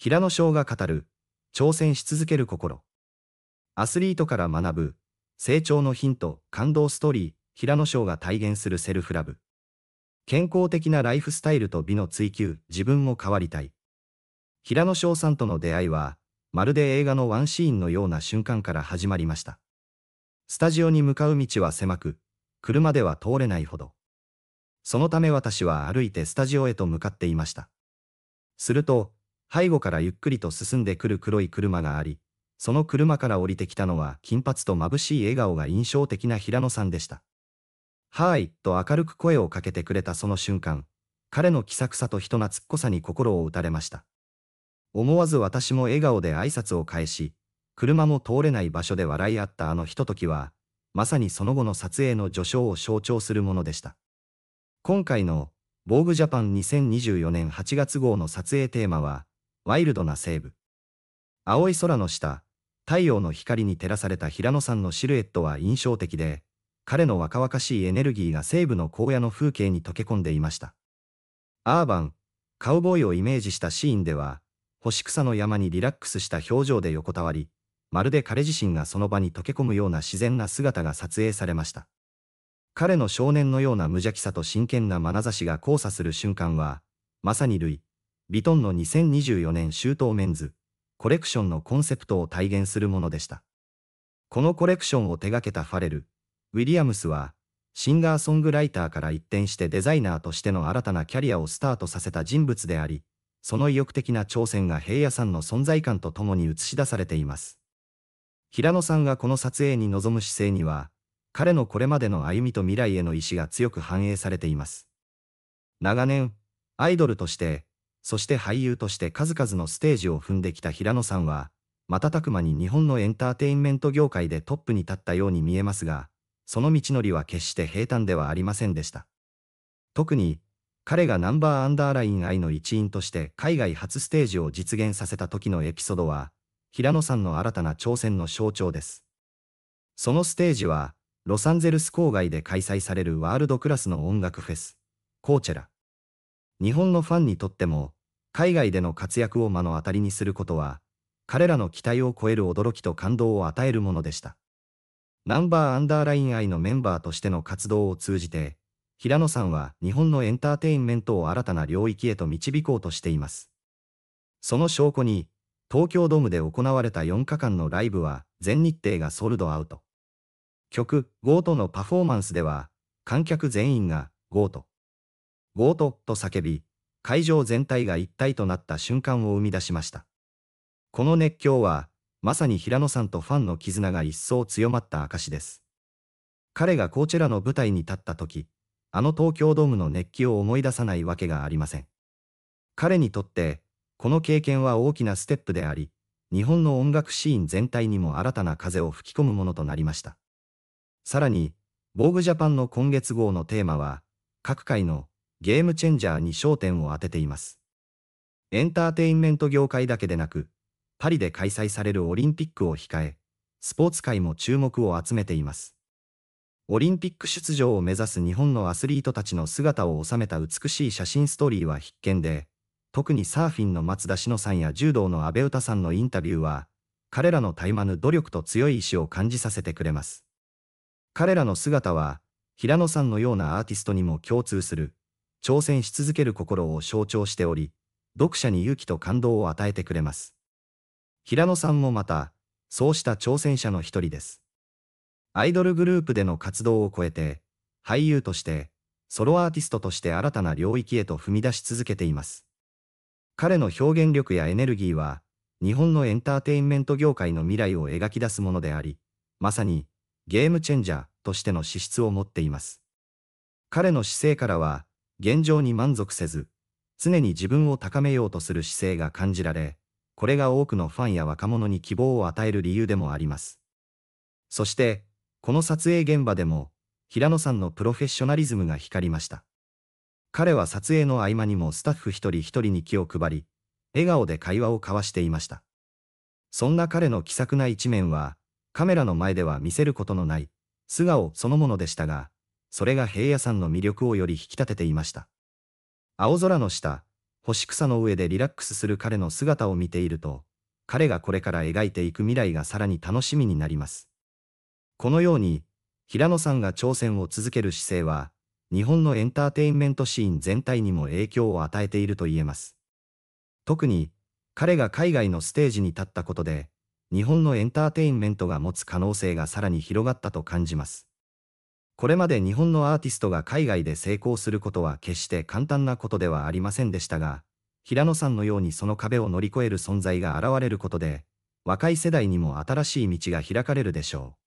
平野翔が語る、挑戦し続ける心。アスリートから学ぶ、成長のヒント、感動ストーリー、平野翔が体現するセルフラブ。健康的なライフスタイルと美の追求、自分も変わりたい。平野翔さんとの出会いは、まるで映画のワンシーンのような瞬間から始まりました。スタジオに向かう道は狭く、車では通れないほど。そのため私は歩いてスタジオへと向かっていました。すると、背後からゆっくりと進んでくる黒い車があり、その車から降りてきたのは金髪と眩しい笑顔が印象的な平野さんでした。はい、と明るく声をかけてくれたその瞬間、彼の気さくさと人懐っこさに心を打たれました。思わず私も笑顔で挨拶を返し、車も通れない場所で笑い合ったあのひとときは、まさにその後の撮影の序章を象徴するものでした。今回の Vogue Japan 2024年8月号の撮影テーマは、ワイルドな西部。青い空の下、太陽の光に照らされた平野さんのシルエットは印象的で、彼の若々しいエネルギーが西部の荒野の風景に溶け込んでいました。アーバン、カウボーイをイメージしたシーンでは、干し草の山にリラックスした表情で横たわり、まるで彼自身がその場に溶け込むような自然な姿が撮影されました。彼の少年のような無邪気さと真剣な眼差しが交差する瞬間は、まさに類、ヴィトンの2024年周到メンズコレクションのコンセプトを体現するものでした。このコレクションを手掛けたファレル、ウィリアムスは、シンガーソングライターから一転してデザイナーとしての新たなキャリアをスタートさせた人物であり、その意欲的な挑戦が平野さんの存在感とともに映し出されています。平野さんがこの撮影に臨む姿勢には、彼のこれまでの歩みと未来への意志が強く反映されています。長年、アイドルとして、そして俳優として数々のステージを踏んできた平野さんは、瞬く間に日本のエンターテインメント業界でトップに立ったように見えますが、その道のりは決して平坦ではありませんでした。特に、彼がナンバーアンダーライン愛の一員として海外初ステージを実現させた時のエピソードは、平野さんの新たな挑戦の象徴です。そのステージは、ロサンゼルス郊外で開催されるワールドクラスの音楽フェス、コーチェラ。日本のファンにとっても、海外での活躍を目の当たりにすることは、彼らの期待を超える驚きと感動を与えるものでした。ナンバーアンダーライン愛のメンバーとしての活動を通じて、平野さんは日本のエンターテインメントを新たな領域へと導こうとしています。その証拠に、東京ドームで行われた4日間のライブは全日程がソルドアウト。曲、ゴートのパフォーマンスでは、観客全員が、ゴート。ゴートと叫び、会場全体が一体となった瞬間を生み出しました。この熱狂は、まさに平野さんとファンの絆が一層強まった証です。彼がコーチェラの舞台に立った時、あの東京ドームの熱気を思い出さないわけがありません。彼にとって、この経験は大きなステップであり、日本の音楽シーン全体にも新たな風を吹き込むものとなりました。さらに、ボーグジャパンの今月号のテーマは、各界のゲームチェンジャーに焦点を当てています。エンターテインメント業界だけでなく、パリで開催されるオリンピックを控え、スポーツ界も注目を集めています。オリンピック出場を目指す日本のアスリートたちの姿を収めた美しい写真ストーリーは必見で、特にサーフィンの松田志乃さんや柔道の阿部詩さんのインタビューは、彼らの絶え間ぬ努力と強い意志を感じさせてくれます。彼らの姿は、平野さんのようなアーティストにも共通する、挑戦し続ける心を象徴しており、読者に勇気と感動を与えてくれます。平野さんもまた、そうした挑戦者の一人です。アイドルグループでの活動を超えて、俳優として、ソロアーティストとして新たな領域へと踏み出し続けています。彼の表現力やエネルギーは、日本のエンターテインメント業界の未来を描き出すものであり、まさに、ゲームチェンジャーとしての資質を持っています。彼の姿勢からは、現状に満足せず、常に自分を高めようとする姿勢が感じられ、これが多くのファンや若者に希望を与える理由でもあります。そして、この撮影現場でも、平野さんのプロフェッショナリズムが光りました。彼は撮影の合間にもスタッフ一人一人に気を配り、笑顔で会話を交わしていました。そんな彼の気さくな一面は、カメラの前では見せることのない、素顔そのものでしたが、それが平野山の魅力をより引き立てていました。青空の下、星草の上でリラックスする彼の姿を見ていると、彼がこれから描いていく未来がさらに楽しみになります。このように、平野さんが挑戦を続ける姿勢は、日本のエンターテインメントシーン全体にも影響を与えていると言えます。特に、彼が海外のステージに立ったことで、日本のエンターテインメントが持つ可能性がさらに広がったと感じます。これまで日本のアーティストが海外で成功することは決して簡単なことではありませんでしたが、平野さんのようにその壁を乗り越える存在が現れることで、若い世代にも新しい道が開かれるでしょう。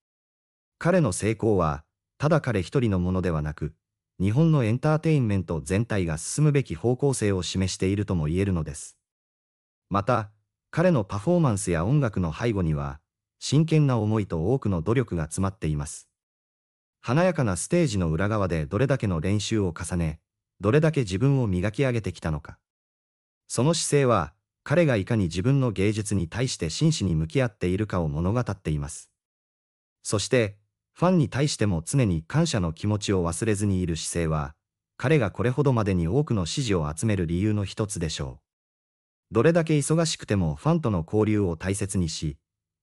彼の成功は、ただ彼一人のものではなく、日本のエンターテインメント全体が進むべき方向性を示しているとも言えるのです。また、彼のパフォーマンスや音楽の背後には、真剣な思いと多くの努力が詰まっています。華やかなステージの裏側でどれだけの練習を重ね、どれだけ自分を磨き上げてきたのか。その姿勢は、彼がいかに自分の芸術に対して真摯に向き合っているかを物語っています。そして、ファンに対しても常に感謝の気持ちを忘れずにいる姿勢は、彼がこれほどまでに多くの支持を集める理由の一つでしょう。どれだけ忙しくてもファンとの交流を大切にし、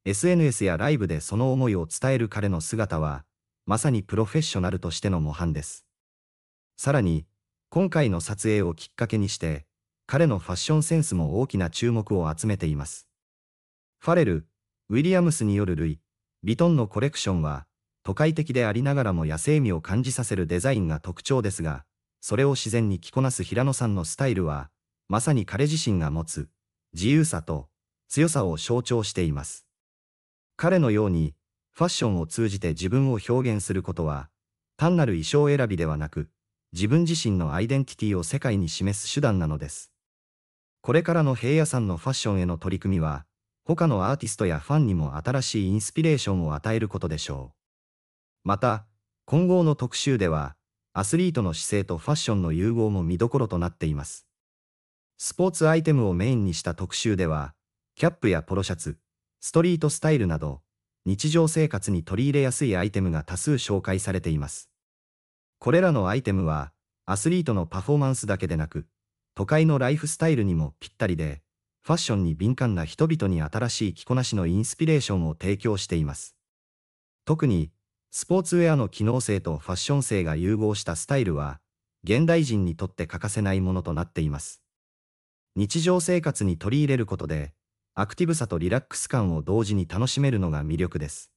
SNS やライブでその思いを伝える彼の姿は、まさにプロフェッショナルとしての模範です。さらに、今回の撮影をきっかけにして、彼のファッションセンスも大きな注目を集めています。ファレル、ウィリアムスによるルイ・ヴィトンのコレクションは、都会的でありながらも野生味を感じさせるデザインが特徴ですが、それを自然に着こなす平野さんのスタイルは、まさに彼自身が持つ、自由さと、強さを象徴しています。彼のように、ファッションを通じて自分を表現することは、単なる衣装選びではなく、自分自身のアイデンティティを世界に示す手段なのです。これからの平野さんのファッションへの取り組みは、他のアーティストやファンにも新しいインスピレーションを与えることでしょう。また、今後の特集では、アスリートの姿勢とファッションの融合も見どころとなっています。スポーツアイテムをメインにした特集では、キャップやポロシャツ、ストリートスタイルなど、日常生活に取り入れやすいアイテムが多数紹介されています。これらのアイテムは、アスリートのパフォーマンスだけでなく、都会のライフスタイルにもぴったりで、ファッションに敏感な人々に新しい着こなしのインスピレーションを提供しています。特に、スポーツウェアの機能性とファッション性が融合したスタイルは、現代人にとって欠かせないものとなっています。日常生活に取り入れることで、アクティブさとリラックス感を同時に楽しめるのが魅力です。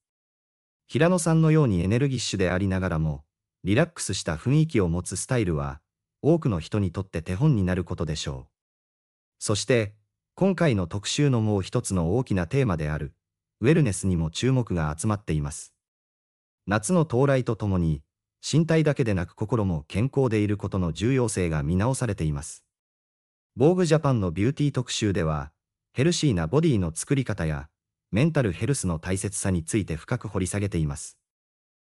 平野さんのようにエネルギッシュでありながらも、リラックスした雰囲気を持つスタイルは、多くの人にとって手本になることでしょう。そして、今回の特集のもう一つの大きなテーマである、ウェルネスにも注目が集まっています。夏の到来とともに、身体だけでなく心も健康でいることの重要性が見直されています。防具ジャパンのビューティー特集では、ヘルシーなボディの作り方や、メンタルヘルスの大切さについて深く掘り下げています。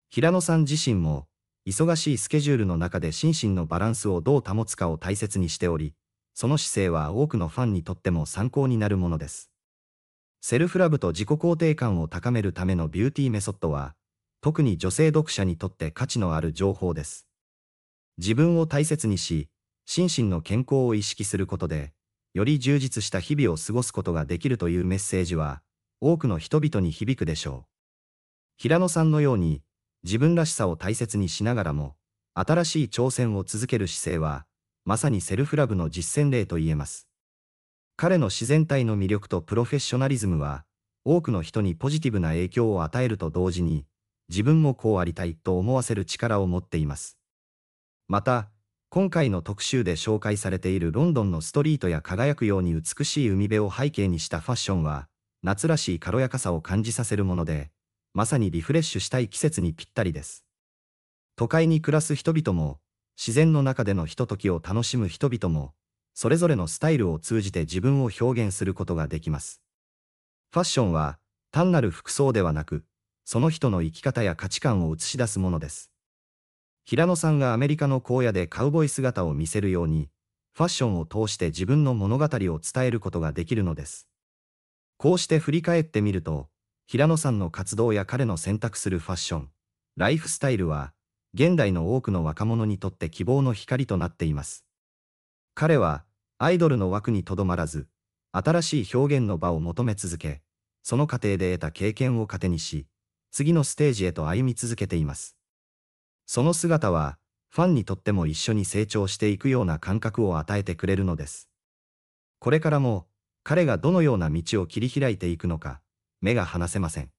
平野さん自身も、忙しいスケジュールの中で心身のバランスをどう保つかを大切にしており、その姿勢は多くのファンにとっても参考になるものです。セルフラブと自己肯定感を高めるためのビューティーメソッドは、特に女性読者にとって価値のある情報です。自分を大切にし、心身の健康を意識することで、より充実した日々を過ごすことができるというメッセージは、多くの人々に響くでしょう。平野さんのように、自分らしさを大切にしながらも、新しい挑戦を続ける姿勢は、まさにセルフラブの実践例と言えます。彼の自然体の魅力とプロフェッショナリズムは、多くの人にポジティブな影響を与えると同時に、自分もこうありたいと思わせる力を持っています。また、今回の特集で紹介されているロンドンのストリートや輝くように美しい海辺を背景にしたファッションは、夏らしい軽やかさを感じさせるもので、まさにリフレッシュしたい季節にぴったりです。都会に暮らす人々も、自然の中でのひとときを楽しむ人々も、それぞれのスタイルを通じて自分を表現することができます。ファッションは、単なる服装ではなく、その人の生き方や価値観を映し出すものです。平野さんがアメリカの荒野でカウボーイ姿を見せるように、ファッションを通して自分の物語を伝えることができるのです。こうして振り返ってみると、平野さんの活動や彼の選択するファッション、ライフスタイルは、現代の多くの若者にとって希望の光となっています。彼は、アイドルの枠にとどまらず、新しい表現の場を求め続け、その過程で得た経験を糧にし、次のステージへと歩み続けています。その姿は、ファンにとっても一緒に成長していくような感覚を与えてくれるのです。これからも、彼がどのような道を切り開いていくのか、目が離せません。